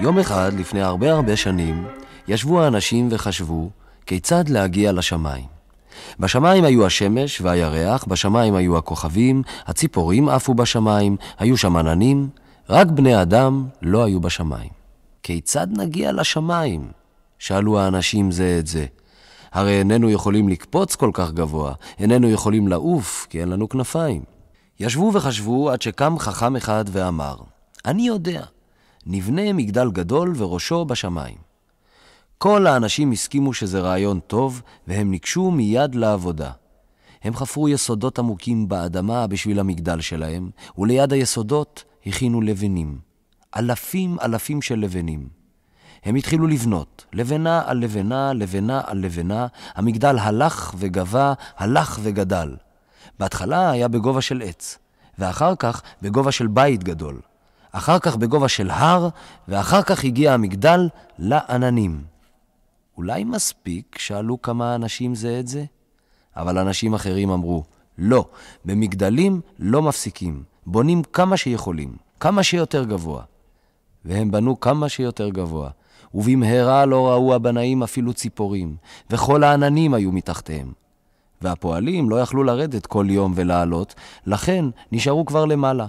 יום אחד, לפני הרבה הרבה שנים, ישבו האנשים וחשבו כיצד להגיע לשמיים. בשמיים היו השמש והירח, בשמיים היו הכוכבים, הציפורים עפו בשמיים, היו שם עננים, רק בני אדם לא היו בשמיים. כיצד נגיע לשמיים? שאלו האנשים זה את זה. הרי איננו יכולים לקפוץ כל כך גבוה, איננו יכולים לעוף, כי אין לנו כנפיים. ישבו וחשבו עד שקם חכם אחד ואמר, אני יודע, נבנה מגדל גדול וראשו בשמיים. כל האנשים הסכימו שזה רעיון טוב, והם ניגשו מיד לעבודה. הם חפרו יסודות עמוקים באדמה בשביל המגדל שלהם, וליד היסודות הכינו לבנים. אלפים אלפים של לבנים. הם התחילו לבנות, לבנה על לבנה, לבנה על לבנה, המגדל הלך וגבה, הלך וגדל. בהתחלה היה בגובה של עץ, ואחר כך בגובה של בית גדול. אחר כך בגובה של הר, ואחר כך הגיע המגדל לעננים. אולי מספיק, שאלו כמה אנשים זה את זה? אבל אנשים אחרים אמרו, לא, במגדלים לא מפסיקים, בונים כמה שיכולים, כמה שיותר גבוה. והם בנו כמה שיותר גבוה, ובמהרה לא ראו הבנאים אפילו ציפורים, וכל העננים היו מתחתיהם. והפועלים לא יכלו לרדת כל יום ולעלות, לכן נשארו כבר למעלה,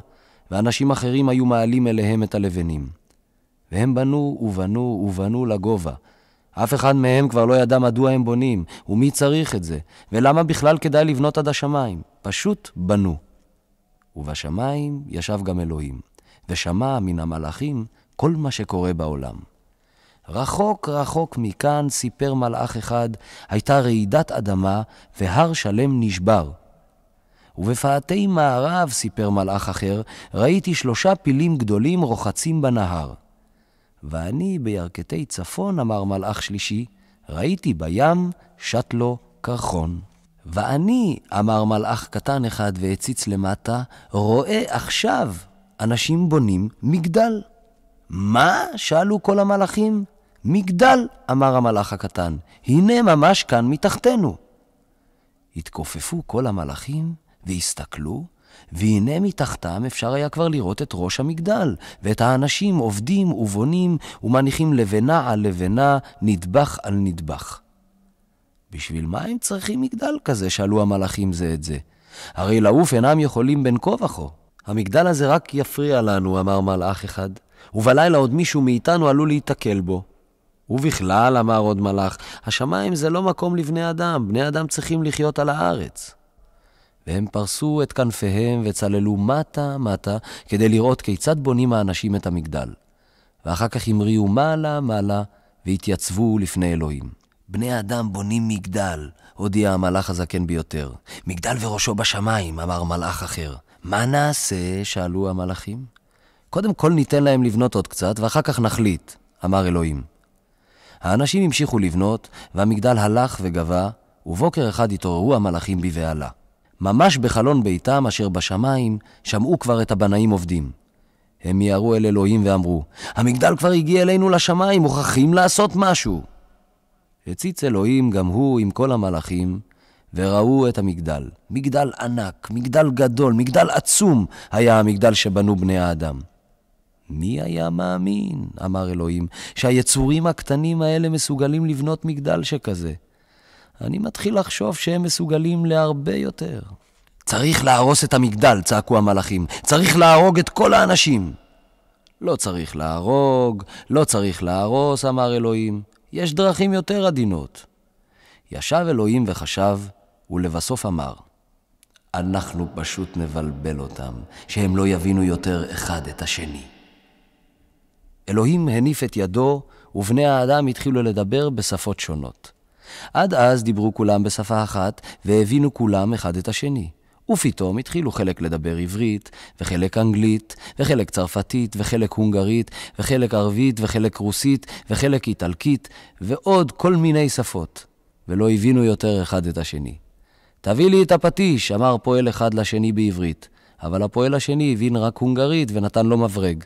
ואנשים אחרים היו מעלים אליהם את הלבנים. והם בנו ובנו ובנו לגובה. אף אחד מהם כבר לא ידע מדוע הם בונים, ומי צריך את זה, ולמה בכלל כדאי לבנות עד השמיים. פשוט בנו. ובשמיים ישב גם אלוהים, ושמע מן המלאכים כל מה שקורה בעולם. רחוק רחוק מכאן, סיפר מלאך אחד, הייתה רעידת אדמה, והר שלם נשבר. ובפאתי מערב, סיפר מלאך אחר, ראיתי שלושה פילים גדולים רוחצים בנהר. ואני בירכתי צפון, אמר מלאך שלישי, ראיתי בים שט לו קרחון. ואני, אמר מלאך קטן אחד והציץ למטה, רואה עכשיו אנשים בונים מגדל. מה? שאלו כל המלאכים. מגדל, אמר המלאך הקטן, הנה ממש כאן מתחתנו. התכופפו כל המלאכים והסתכלו, והנה מתחתם אפשר היה כבר לראות את ראש המגדל, ואת האנשים עובדים ובונים ומניחים לבנה על לבנה, נדבך על נדבך. בשביל מה הם צריכים מגדל כזה? שאלו המלאכים זה את זה. הרי לעוף אינם יכולים בין כה וכה. המגדל הזה רק יפריע לנו, אמר מלאך אחד, ובלילה עוד מישהו מאיתנו עלול להיתקל בו. ובכלל, אמר עוד מלאך, השמיים זה לא מקום לבני אדם, בני אדם צריכים לחיות על הארץ. והם פרסו את כנפיהם וצללו מטה-מטה כדי לראות כיצד בונים האנשים את המגדל. ואחר כך המריאו מעלה-מעלה והתייצבו לפני אלוהים. בני אדם בונים מגדל, הודיע המלאך הזקן ביותר. מגדל וראשו בשמיים, אמר מלאך אחר. מה נעשה? שאלו המלאכים. קודם כל ניתן להם לבנות עוד קצת, ואחר כך נחליט, אמר אלוהים. האנשים המשיכו לבנות, והמגדל הלך וגבה, ובוקר אחד התעוררו המלאכים בבהלה. ממש בחלון ביתם אשר בשמיים, שמעו כבר את הבנאים עובדים. הם מיהרו אל אלוהים ואמרו, המגדל כבר הגיע אלינו לשמיים, מוכרחים לעשות משהו. הציץ אלוהים גם הוא עם כל המלאכים, וראו את המגדל. מגדל ענק, מגדל גדול, מגדל עצום, היה המגדל שבנו בני האדם. מי היה מאמין, אמר אלוהים, שהיצורים הקטנים האלה מסוגלים לבנות מגדל שכזה? אני מתחיל לחשוב שהם מסוגלים להרבה יותר. צריך להרוס את המגדל, צעקו המלאכים. צריך להרוג את כל האנשים. לא צריך להרוג, לא צריך להרוס, אמר אלוהים. יש דרכים יותר עדינות. ישב אלוהים וחשב, ולבסוף אמר, אנחנו פשוט נבלבל אותם, שהם לא יבינו יותר אחד את השני. אלוהים הניף את ידו, ובני האדם התחילו לדבר בשפות שונות. עד אז דיברו כולם בשפה אחת, והבינו כולם אחד את השני. ופתאום התחילו חלק לדבר עברית, וחלק אנגלית, וחלק צרפתית, וחלק הונגרית, וחלק ערבית, וחלק רוסית, וחלק איטלקית, ועוד כל מיני שפות. ולא הבינו יותר אחד את השני. תביא לי את הפטיש, אמר פועל אחד לשני בעברית, אבל הפועל השני הבין רק הונגרית ונתן לו מברג.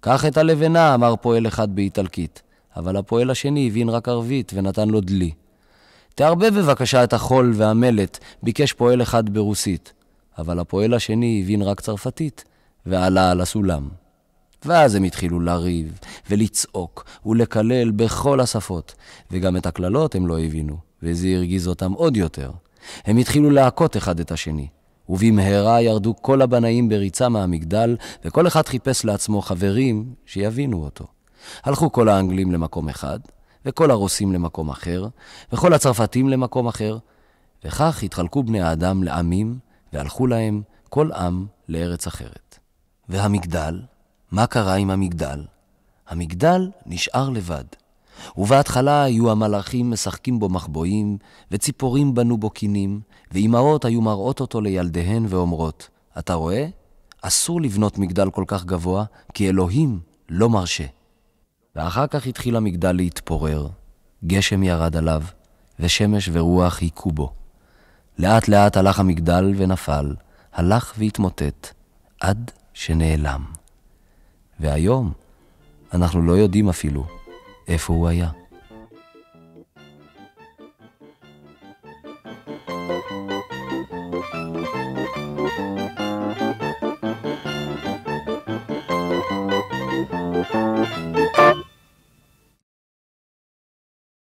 קח את הלבנה, אמר פועל אחד באיטלקית, אבל הפועל השני הבין רק ערבית ונתן לו דלי. תערבב בבקשה את החול והמלט, ביקש פועל אחד ברוסית. אבל הפועל השני הבין רק צרפתית, ועלה על הסולם. ואז הם התחילו לריב, ולצעוק, ולקלל בכל השפות, וגם את הקללות הם לא הבינו, וזה הרגיז אותם עוד יותר. הם התחילו להכות אחד את השני, ובמהרה ירדו כל הבנאים בריצה מהמגדל, וכל אחד חיפש לעצמו חברים שיבינו אותו. הלכו כל האנגלים למקום אחד, וכל הרוסים למקום אחר, וכל הצרפתים למקום אחר. וכך התחלקו בני האדם לעמים, והלכו להם כל עם לארץ אחרת. והמגדל, מה קרה עם המגדל? המגדל נשאר לבד. ובהתחלה היו המלאכים משחקים בו מחבואים, וציפורים בנו בו קינים, ואימהות היו מראות אותו לילדיהן ואומרות, אתה רואה? אסור לבנות מגדל כל כך גבוה, כי אלוהים לא מרשה. ואחר כך התחיל המגדל להתפורר, גשם ירד עליו, ושמש ורוח היכו בו. לאט לאט הלך המגדל ונפל, הלך והתמוטט, עד שנעלם. והיום אנחנו לא יודעים אפילו איפה הוא היה.